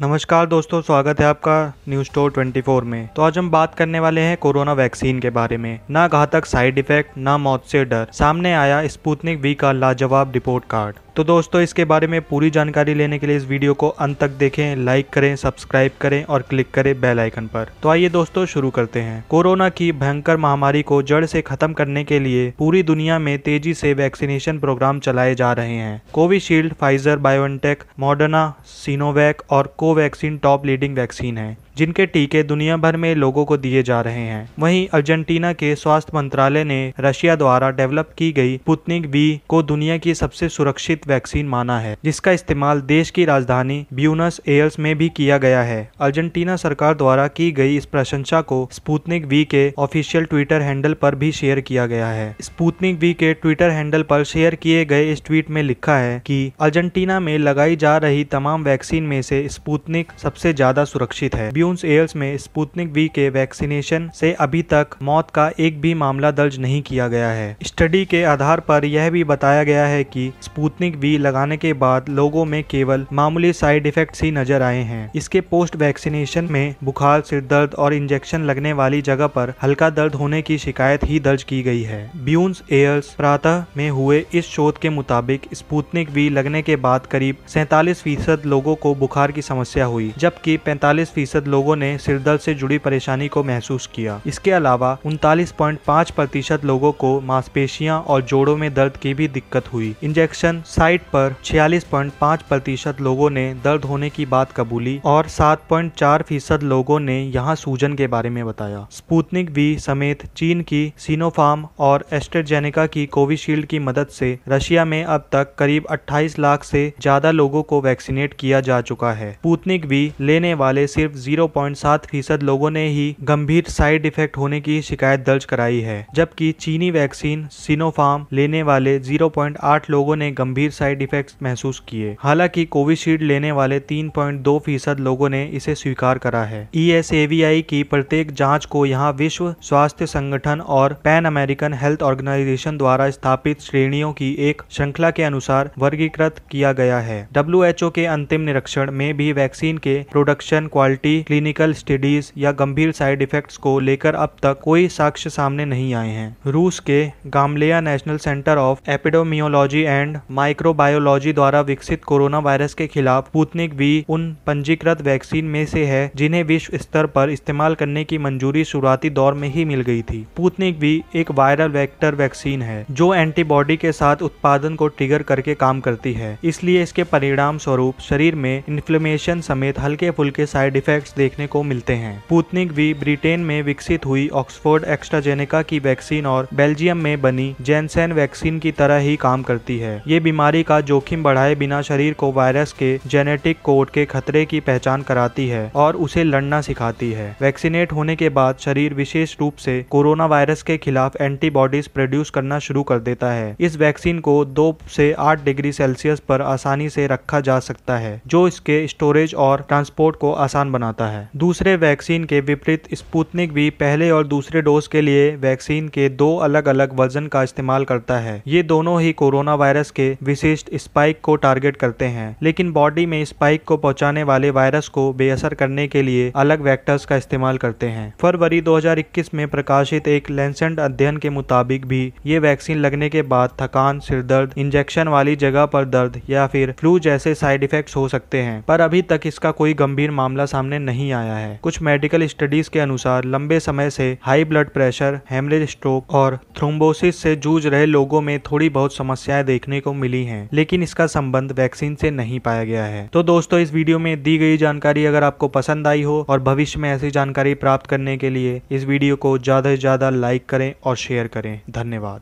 नमस्कार दोस्तों स्वागत है आपका न्यू स्टोर 24 में तो आज हम बात करने वाले हैं कोरोना वैक्सीन के बारे में ना घातक साइड इफेक्ट ना मौत से डर सामने आया स्पुतनिक वी का लाजवाब रिपोर्ट कार्ड तो दोस्तों इसके बारे में पूरी जानकारी लेने के लिए इस वीडियो को अंत तक देखें लाइक करें सब्सक्राइब करें और क्लिक करें बेल आइकन पर तो आइए दोस्तों शुरू करते हैं कोरोना की भयंकर महामारी को जड़ से खत्म करने के लिए पूरी दुनिया में तेजी से वैक्सीनेशन प्रोग्राम चलाए जा रहे हैं Covishield Pfizer BioNTech Moderna Sinovac और कोवैक्सीन टॉप लीडिंग वैक्सीन है जिनके टीके दुनिया भर में लोगों को दिए जा रहे हैं वहीं अर्जेंटीना के स्वास्थ्य मंत्रालय ने रशिया द्वारा डेवलप की गई पुतनिक वी को दुनिया की सबसे सुरक्षित वैक्सीन माना है जिसका इस्तेमाल देश की राजधानी ब्यूनस एयर्स में भी किया गया है अर्जेंटीना सरकार द्वारा की गई इस प्रशंसा को स्पुतनिक वी के ऑफिशियल ट्विटर हैंडल पर भी शेयर किया गया है स्पुतनिक वी के ट्विटर हैंडल पर शेयर किए गए इस ट्वीट में लिखा है कि अर्जेंटीना में लगाई जा रही तमाम वैक्सीन में से स्पुतनिक सबसे ज्यादा सुरक्षित है न्यूज एयर्स में स्पुतनिक वी के वैक्सीनेशन से अभी तक मौत का एक भी मामला दर्ज नहीं किया गया है स्टडी के आधार पर यह भी बताया गया है कि स्पुतनिक वी लगाने के बाद लोगों में केवल मामूली साइड इफेक्ट्स ही नजर आए हैं इसके पोस्ट वैक्सीनेशन में बुखार सिर दर्द और इंजेक्शन लगने वाली जगह पर हल्का दर्द होने की शिकायत ही दर्ज की गई है ब्यून्स एयर्स प्रातः में हुए इस शोध के मुताबिक स्पुतनिक वी लगने के बाद करीब सैतालीस फीसद लोगों को बुखार की समस्या हुई जबकि पैंतालीस फीसद लोग लोगों ने सिरदर्द से जुड़ी परेशानी को महसूस किया इसके अलावा उनतालीस प्रतिशत लोगों को मांसपेशियां और जोड़ों में दर्द की भी दिक्कत हुई इंजेक्शन साइट पर 46.5 प्रतिशत लोगों ने दर्द होने की बात कबूली और 7.4 फीसद लोगों ने यहाँ सूजन के बारे में बताया स्पुतनिक वी समेत चीन की सीनोफार्म और एस्ट्रेजेनेका की कोविशील्ड की मदद से रशिया में अब तक करीब 28 लाख से ज्यादा लोगों को वैक्सीनेट किया जा चुका है स्पुतनिक वी लेने वाले सिर्फ जीरो 0.7 फीसद लोगों ने ही गंभीर साइड इफेक्ट होने की शिकायत दर्ज कराई है जबकि चीनी वैक्सीन सिनोफार्म लेने वाले 0.8 लोगों ने गंभीर साइड इफेक्ट महसूस किए हालांकि कोविशील्ड लेने वाले 3.2 फीसद लोगों ने इसे स्वीकार करा है ई e की प्रत्येक जाँच को यहाँ विश्व स्वास्थ्य संगठन और पैन अमेरिकन हेल्थ ऑर्गेनाइजेशन द्वारा स्थापित श्रेणियों की एक श्रृंखला के अनुसार वर्गीकृत किया गया है डब्ल्यू के अंतिम निरीक्षण में भी वैक्सीन के प्रोडक्शन क्वालिटी क्लिनिकल स्टडीज या गंभीर साइड इफेक्ट्स को लेकर अब तक कोई साक्ष्य सामने नहीं आए हैं रूस के Gamaleya National Center of Epidemiology and Microbiology द्वारा विकसित कोरोना वायरस के खिलाफ पुतनिक वी उन पंजीकृत वैक्सीन में से है जिन्हें विश्व स्तर पर इस्तेमाल करने की मंजूरी शुरुआती दौर में ही मिल गई थी पुतनिक वी एक वायरल वेक्टर वैक्सीन है जो एंटीबॉडी के साथ उत्पादन को ट्रिगर करके काम करती है इसलिए इसके परिणाम स्वरूप शरीर में इन्फ्लेमेशन समेत हल्के फुल्के साइड इफेक्ट्स देखने को मिलते हैं पुतनिक भी ब्रिटेन में विकसित हुई ऑक्सफोर्ड एक्स्ट्राजेनेका की वैक्सीन और बेल्जियम में बनी जेनसेन वैक्सीन की तरह ही काम करती है ये बीमारी का जोखिम बढ़ाए बिना शरीर को वायरस के जेनेटिक कोड के खतरे की पहचान कराती है और उसे लड़ना सिखाती है वैक्सीनेट होने के बाद शरीर विशेष रूप से कोरोना वायरस के खिलाफ एंटीबॉडीज प्रोड्यूस करना शुरू कर देता है इस वैक्सीन को दो से आठ डिग्री सेल्सियस पर आसानी से रखा जा सकता है जो इसके स्टोरेज और ट्रांसपोर्ट को आसान बनाता है है दूसरे वैक्सीन के विपरीत स्पुतनिक भी पहले और दूसरे डोज के लिए वैक्सीन के दो अलग अलग वर्जन का इस्तेमाल करता है ये दोनों ही कोरोना वायरस के विशिष्ट स्पाइक को टारगेट करते हैं लेकिन बॉडी में स्पाइक को पहुंचाने वाले वायरस को बेअसर करने के लिए अलग वैक्टर्स का इस्तेमाल करते हैं फरवरी दो में प्रकाशित एक लेंसेंट अध्ययन के मुताबिक भी ये वैक्सीन लगने के बाद थकान सिरदर्द इंजेक्शन वाली जगह पर दर्द या फिर फ्लू जैसे साइड इफेक्ट्स हो सकते हैं पर अभी तक इसका कोई गंभीर मामला सामने नहीं नहीं आया है कुछ मेडिकल स्टडीज के अनुसार लंबे समय से high blood pressure haemorrhage stroke और थ्रोम्बोसिस से जूझ रहे लोगों में थोड़ी बहुत समस्याएं देखने को मिली हैं लेकिन इसका संबंध वैक्सीन से नहीं पाया गया है तो दोस्तों इस वीडियो में दी गई जानकारी अगर आपको पसंद आई हो और भविष्य में ऐसी जानकारी प्राप्त करने के लिए इस वीडियो को ज़्यादा से ज़्यादा लाइक करें और शेयर करें धन्यवाद